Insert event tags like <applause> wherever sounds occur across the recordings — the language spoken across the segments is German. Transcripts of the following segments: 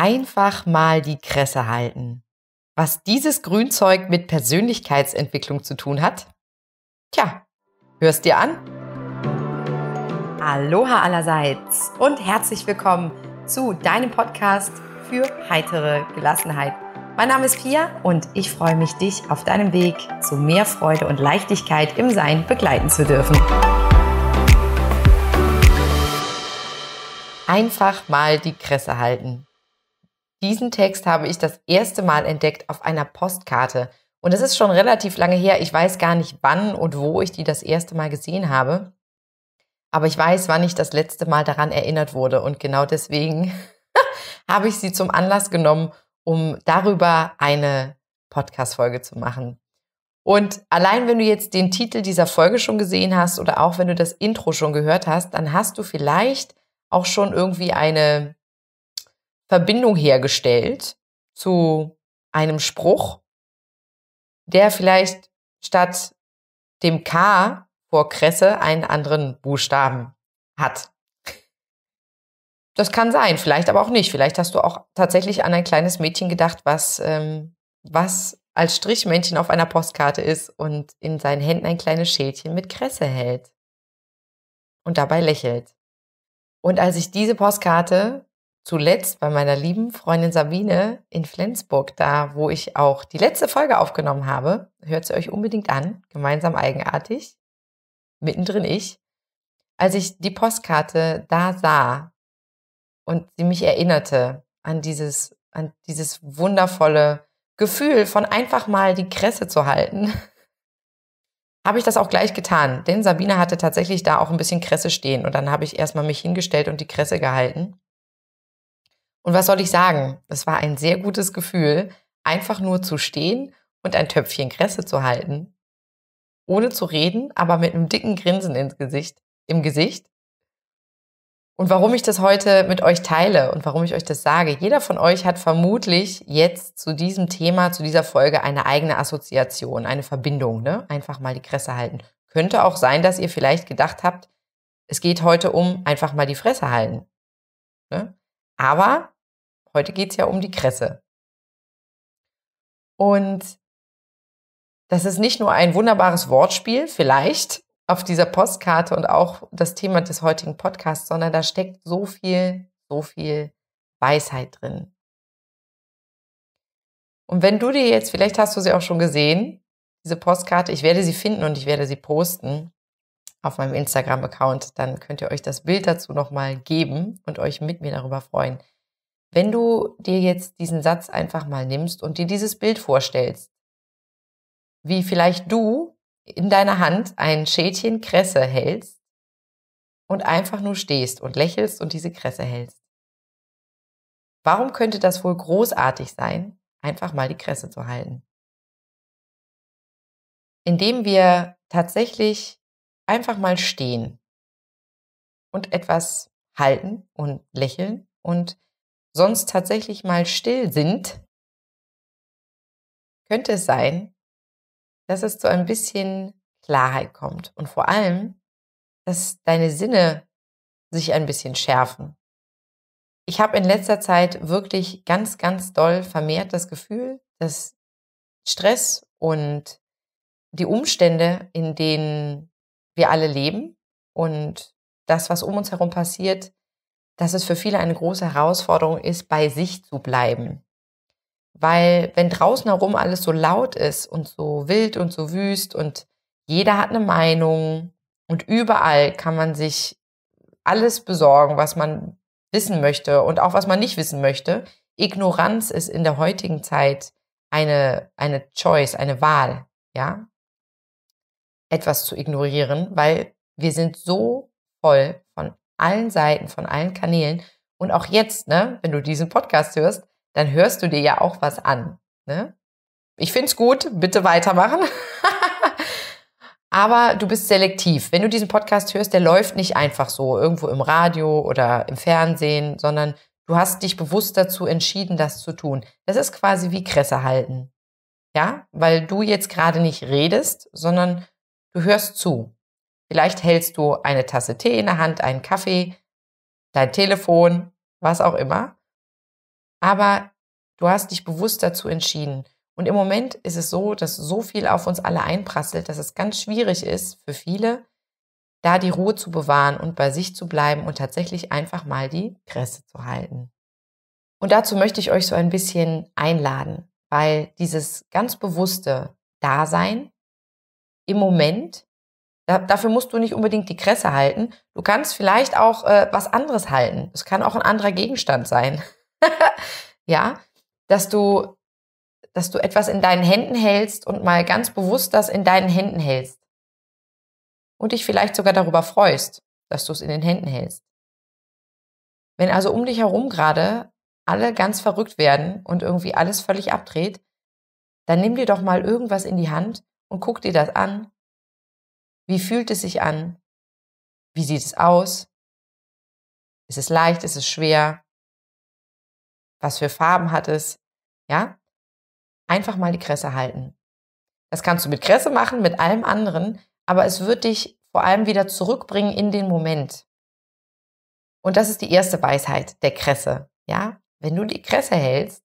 einfach mal die Kresse halten. Was dieses Grünzeug mit Persönlichkeitsentwicklung zu tun hat? Tja, hörst dir an? Aloha allerseits und herzlich willkommen zu deinem Podcast für heitere Gelassenheit. Mein Name ist Pia und ich freue mich, dich auf deinem Weg zu mehr Freude und Leichtigkeit im Sein begleiten zu dürfen. Einfach mal die Kresse halten. Diesen Text habe ich das erste Mal entdeckt auf einer Postkarte. Und es ist schon relativ lange her. Ich weiß gar nicht, wann und wo ich die das erste Mal gesehen habe. Aber ich weiß, wann ich das letzte Mal daran erinnert wurde. Und genau deswegen <laughs> habe ich sie zum Anlass genommen, um darüber eine Podcast-Folge zu machen. Und allein wenn du jetzt den Titel dieser Folge schon gesehen hast oder auch wenn du das Intro schon gehört hast, dann hast du vielleicht auch schon irgendwie eine Verbindung hergestellt zu einem Spruch, der vielleicht statt dem K vor Kresse einen anderen Buchstaben hat. Das kann sein, vielleicht aber auch nicht. Vielleicht hast du auch tatsächlich an ein kleines Mädchen gedacht, was, ähm, was als Strichmännchen auf einer Postkarte ist und in seinen Händen ein kleines Schälchen mit Kresse hält und dabei lächelt. Und als ich diese Postkarte zuletzt bei meiner lieben Freundin Sabine in Flensburg, da wo ich auch die letzte Folge aufgenommen habe. Hört sie euch unbedingt an, gemeinsam eigenartig. Mittendrin ich. Als ich die Postkarte da sah und sie mich erinnerte an dieses, an dieses wundervolle Gefühl von einfach mal die Kresse zu halten, <laughs> habe ich das auch gleich getan. Denn Sabine hatte tatsächlich da auch ein bisschen Kresse stehen und dann habe ich erstmal mich hingestellt und die Kresse gehalten. Und was soll ich sagen? Es war ein sehr gutes Gefühl, einfach nur zu stehen und ein Töpfchen Kresse zu halten, ohne zu reden, aber mit einem dicken Grinsen ins Gesicht, im Gesicht. Und warum ich das heute mit euch teile und warum ich euch das sage, jeder von euch hat vermutlich jetzt zu diesem Thema, zu dieser Folge eine eigene Assoziation, eine Verbindung, ne? Einfach mal die Kresse halten. Könnte auch sein, dass ihr vielleicht gedacht habt, es geht heute um einfach mal die Fresse halten. Ne? Aber heute geht's ja um die Kresse. Und das ist nicht nur ein wunderbares Wortspiel, vielleicht auf dieser Postkarte und auch das Thema des heutigen Podcasts, sondern da steckt so viel, so viel Weisheit drin. Und wenn du dir jetzt, vielleicht hast du sie auch schon gesehen, diese Postkarte, ich werde sie finden und ich werde sie posten auf meinem Instagram-Account. Dann könnt ihr euch das Bild dazu nochmal geben und euch mit mir darüber freuen. Wenn du dir jetzt diesen Satz einfach mal nimmst und dir dieses Bild vorstellst, wie vielleicht du in deiner Hand ein Schädchen Kresse hältst und einfach nur stehst und lächelst und diese Kresse hältst. Warum könnte das wohl großartig sein, einfach mal die Kresse zu halten? Indem wir tatsächlich einfach mal stehen und etwas halten und lächeln und sonst tatsächlich mal still sind, könnte es sein, dass es zu ein bisschen Klarheit kommt und vor allem, dass deine Sinne sich ein bisschen schärfen. Ich habe in letzter Zeit wirklich ganz, ganz doll vermehrt das Gefühl, dass Stress und die Umstände, in denen wir alle leben und das, was um uns herum passiert, dass es für viele eine große Herausforderung ist, bei sich zu bleiben. Weil wenn draußen herum alles so laut ist und so wild und so wüst und jeder hat eine Meinung und überall kann man sich alles besorgen, was man wissen möchte und auch was man nicht wissen möchte. Ignoranz ist in der heutigen Zeit eine, eine Choice, eine Wahl. Ja, etwas zu ignorieren, weil wir sind so voll von allen Seiten, von allen Kanälen. Und auch jetzt, ne, wenn du diesen Podcast hörst, dann hörst du dir ja auch was an. Ne? Ich find's gut, bitte weitermachen. <laughs> Aber du bist selektiv. Wenn du diesen Podcast hörst, der läuft nicht einfach so irgendwo im Radio oder im Fernsehen, sondern du hast dich bewusst dazu entschieden, das zu tun. Das ist quasi wie Kresse halten. Ja, weil du jetzt gerade nicht redest, sondern Du hörst zu. Vielleicht hältst du eine Tasse Tee in der Hand, einen Kaffee, dein Telefon, was auch immer. Aber du hast dich bewusst dazu entschieden. Und im Moment ist es so, dass so viel auf uns alle einprasselt, dass es ganz schwierig ist für viele, da die Ruhe zu bewahren und bei sich zu bleiben und tatsächlich einfach mal die Kresse zu halten. Und dazu möchte ich euch so ein bisschen einladen, weil dieses ganz bewusste Dasein im Moment. Da, dafür musst du nicht unbedingt die Kresse halten. Du kannst vielleicht auch äh, was anderes halten. Es kann auch ein anderer Gegenstand sein. <laughs> ja, dass du, dass du etwas in deinen Händen hältst und mal ganz bewusst das in deinen Händen hältst. Und dich vielleicht sogar darüber freust, dass du es in den Händen hältst. Wenn also um dich herum gerade alle ganz verrückt werden und irgendwie alles völlig abdreht, dann nimm dir doch mal irgendwas in die Hand und guck dir das an. Wie fühlt es sich an? Wie sieht es aus? Ist es leicht? Ist es schwer? Was für Farben hat es? Ja? Einfach mal die Kresse halten. Das kannst du mit Kresse machen, mit allem anderen, aber es wird dich vor allem wieder zurückbringen in den Moment. Und das ist die erste Weisheit der Kresse. Ja? Wenn du die Kresse hältst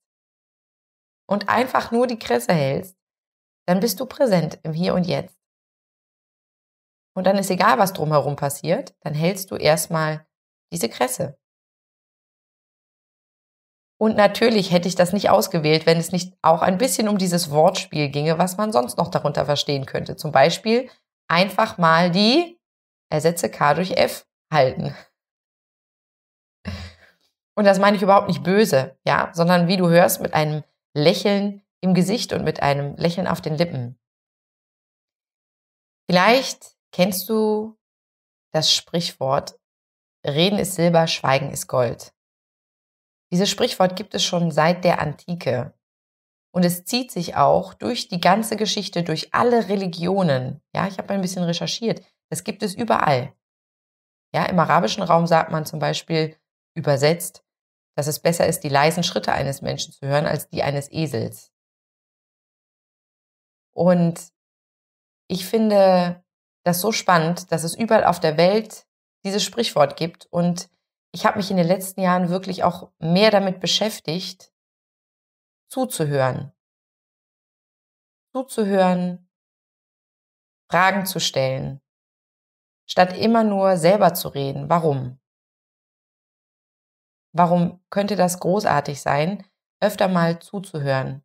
und einfach nur die Kresse hältst, dann bist du präsent im Hier und Jetzt. Und dann ist egal, was drumherum passiert, dann hältst du erstmal diese Kresse. Und natürlich hätte ich das nicht ausgewählt, wenn es nicht auch ein bisschen um dieses Wortspiel ginge, was man sonst noch darunter verstehen könnte. Zum Beispiel einfach mal die ersetze K durch F halten. Und das meine ich überhaupt nicht böse, ja, sondern wie du hörst, mit einem Lächeln im Gesicht und mit einem Lächeln auf den Lippen. Vielleicht kennst du das Sprichwort, Reden ist Silber, Schweigen ist Gold. Dieses Sprichwort gibt es schon seit der Antike. Und es zieht sich auch durch die ganze Geschichte, durch alle Religionen. Ja, ich habe ein bisschen recherchiert. Das gibt es überall. Ja, im arabischen Raum sagt man zum Beispiel übersetzt, dass es besser ist, die leisen Schritte eines Menschen zu hören als die eines Esels. Und ich finde das so spannend, dass es überall auf der Welt dieses Sprichwort gibt. Und ich habe mich in den letzten Jahren wirklich auch mehr damit beschäftigt, zuzuhören. Zuzuhören, Fragen zu stellen, statt immer nur selber zu reden. Warum? Warum könnte das großartig sein, öfter mal zuzuhören?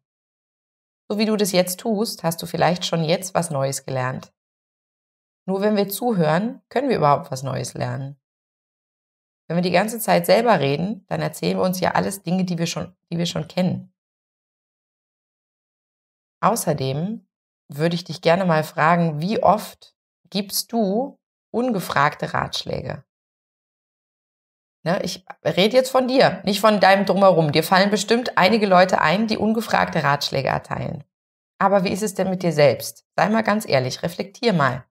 So wie du das jetzt tust, hast du vielleicht schon jetzt was Neues gelernt. Nur wenn wir zuhören, können wir überhaupt was Neues lernen. Wenn wir die ganze Zeit selber reden, dann erzählen wir uns ja alles Dinge, die wir schon, die wir schon kennen. Außerdem würde ich dich gerne mal fragen, wie oft gibst du ungefragte Ratschläge? Ne, ich rede jetzt von dir, nicht von deinem Drumherum. Dir fallen bestimmt einige Leute ein, die ungefragte Ratschläge erteilen. Aber wie ist es denn mit dir selbst? Sei mal ganz ehrlich, reflektier mal.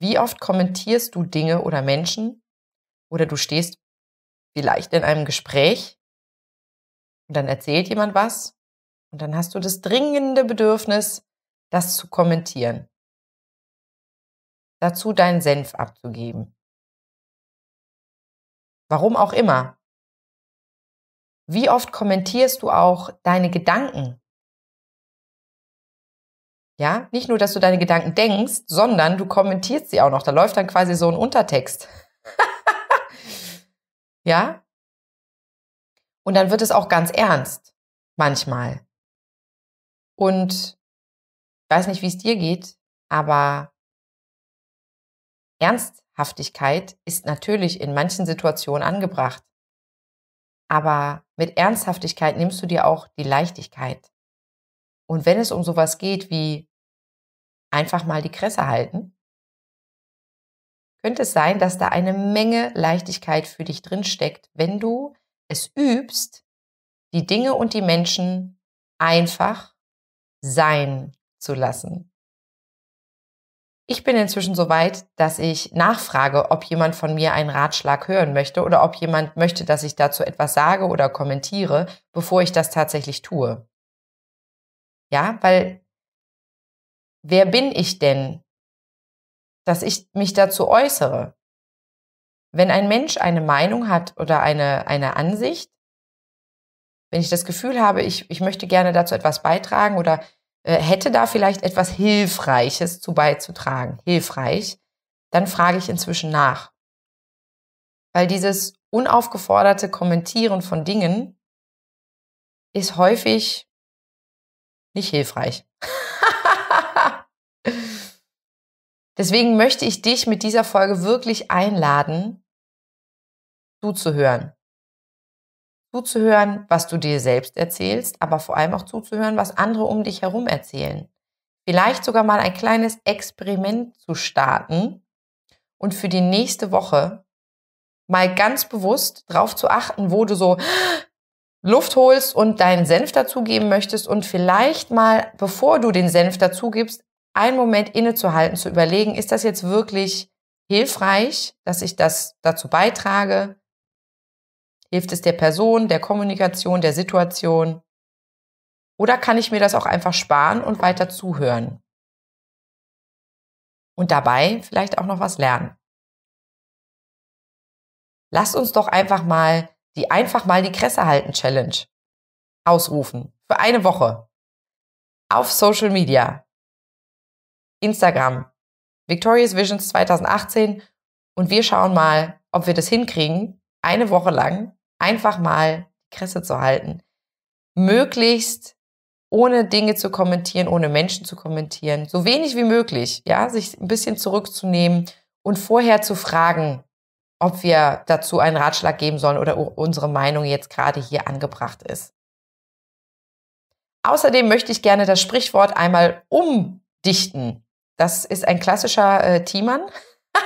Wie oft kommentierst du Dinge oder Menschen oder du stehst vielleicht in einem Gespräch und dann erzählt jemand was und dann hast du das dringende Bedürfnis, das zu kommentieren, dazu deinen Senf abzugeben. Warum auch immer. Wie oft kommentierst du auch deine Gedanken? Ja, nicht nur, dass du deine Gedanken denkst, sondern du kommentierst sie auch noch. Da läuft dann quasi so ein Untertext. <laughs> ja? Und dann wird es auch ganz ernst. Manchmal. Und ich weiß nicht, wie es dir geht, aber ernst Ernsthaftigkeit ist natürlich in manchen Situationen angebracht. Aber mit Ernsthaftigkeit nimmst du dir auch die Leichtigkeit. Und wenn es um sowas geht wie einfach mal die Kresse halten, könnte es sein, dass da eine Menge Leichtigkeit für dich drinsteckt, wenn du es übst, die Dinge und die Menschen einfach sein zu lassen. Ich bin inzwischen so weit, dass ich nachfrage, ob jemand von mir einen Ratschlag hören möchte oder ob jemand möchte, dass ich dazu etwas sage oder kommentiere, bevor ich das tatsächlich tue. Ja, weil wer bin ich denn, dass ich mich dazu äußere? Wenn ein Mensch eine Meinung hat oder eine, eine Ansicht, wenn ich das Gefühl habe, ich, ich möchte gerne dazu etwas beitragen oder äh, hätte da vielleicht etwas Hilfreiches zu beizutragen, hilfreich, dann frage ich inzwischen nach. Weil dieses unaufgeforderte Kommentieren von Dingen ist häufig nicht hilfreich. <laughs> Deswegen möchte ich dich mit dieser Folge wirklich einladen, zuzuhören zuzuhören, was du dir selbst erzählst, aber vor allem auch zuzuhören, was andere um dich herum erzählen. Vielleicht sogar mal ein kleines Experiment zu starten und für die nächste Woche mal ganz bewusst darauf zu achten, wo du so Luft holst und deinen Senf dazugeben möchtest und vielleicht mal, bevor du den Senf dazugibst, einen Moment innezuhalten, zu überlegen, ist das jetzt wirklich hilfreich, dass ich das dazu beitrage? Hilft es der Person, der Kommunikation, der Situation? Oder kann ich mir das auch einfach sparen und weiter zuhören? Und dabei vielleicht auch noch was lernen. Lasst uns doch einfach mal die einfach mal die Kresse halten Challenge ausrufen. Für eine Woche. Auf Social Media. Instagram. Victorious Visions 2018. Und wir schauen mal, ob wir das hinkriegen, eine Woche lang einfach mal die Kresse zu halten. Möglichst ohne Dinge zu kommentieren, ohne Menschen zu kommentieren, so wenig wie möglich, ja, sich ein bisschen zurückzunehmen und vorher zu fragen, ob wir dazu einen Ratschlag geben sollen oder unsere Meinung jetzt gerade hier angebracht ist. Außerdem möchte ich gerne das Sprichwort einmal umdichten. Das ist ein klassischer äh, Thiemann. <laughs>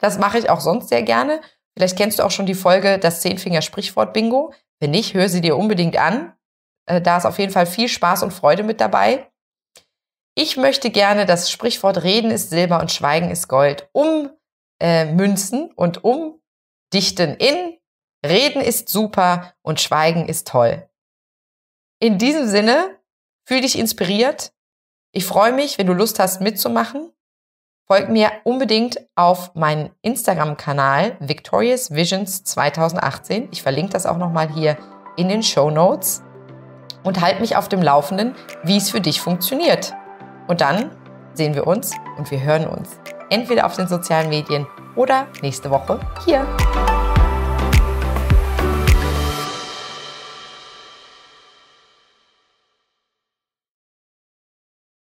das mache ich auch sonst sehr gerne. Vielleicht kennst du auch schon die Folge Das Zehnfinger-Sprichwort-Bingo. Wenn nicht, hör sie dir unbedingt an. Äh, da ist auf jeden Fall viel Spaß und Freude mit dabei. Ich möchte gerne das Sprichwort Reden ist Silber und Schweigen ist Gold ummünzen äh, und umdichten in Reden ist super und Schweigen ist toll. In diesem Sinne, fühl dich inspiriert. Ich freue mich, wenn du Lust hast mitzumachen. Folgt mir unbedingt auf meinen Instagram-Kanal Victorious Visions 2018. Ich verlinke das auch nochmal hier in den Show Notes und halt mich auf dem Laufenden, wie es für dich funktioniert. Und dann sehen wir uns und wir hören uns entweder auf den sozialen Medien oder nächste Woche hier.